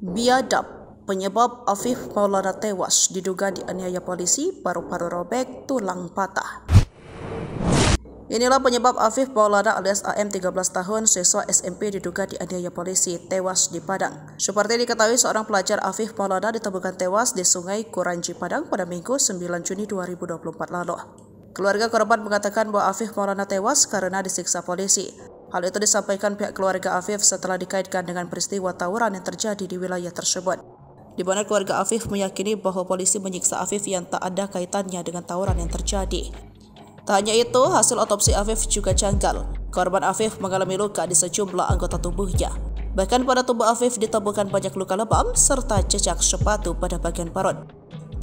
Biadab, penyebab Afif Maulana tewas diduga dianiaya polisi, paru-paru robek, tulang patah. Inilah penyebab Afif Maulana alias AM 13 tahun siswa SMP diduga dianiaya polisi tewas di Padang. Seperti diketahui seorang pelajar Afif Maulana ditemukan tewas di Sungai Kuranji Padang pada Minggu 9 Juni 2024 lalu. Keluarga korban mengatakan bahwa Afif Maulana tewas karena disiksa polisi. Hal itu disampaikan pihak keluarga Afif setelah dikaitkan dengan peristiwa tawuran yang terjadi di wilayah tersebut. Di mana keluarga Afif meyakini bahwa polisi menyiksa Afif yang tak ada kaitannya dengan tawuran yang terjadi. Tak hanya itu, hasil otopsi Afif juga janggal. Korban Afif mengalami luka di sejumlah anggota tubuhnya. Bahkan pada tubuh Afif ditemukan banyak luka lebam serta jejak sepatu pada bagian parut.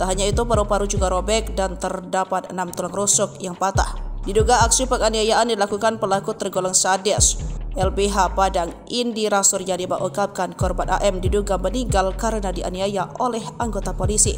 Tak hanya itu, paru-paru juga robek dan terdapat enam tulang rusuk yang patah. Diduga aksi penganiayaan dilakukan pelaku tergolong sadis. LBH Padang Indira Suryani mengungkapkan korban AM diduga meninggal karena dianiaya oleh anggota polisi.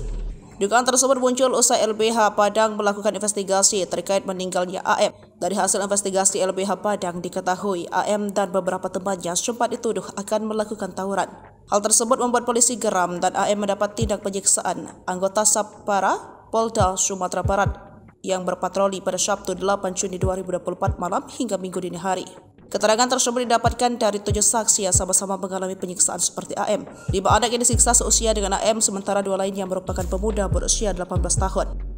Dugaan tersebut muncul usai LBH Padang melakukan investigasi terkait meninggalnya AM. Dari hasil investigasi LBH Padang diketahui AM dan beberapa temannya sempat dituduh akan melakukan tawuran. Hal tersebut membuat polisi geram dan AM mendapat tindak penyiksaan anggota Sapara Polda Sumatera Barat yang berpatroli pada Sabtu 8 Juni 2024 malam hingga Minggu dini hari. Keterangan tersebut didapatkan dari tujuh saksi yang sama-sama mengalami penyiksaan seperti AM. Lima anak yang disiksa seusia dengan AM, sementara dua lainnya merupakan pemuda berusia 18 tahun.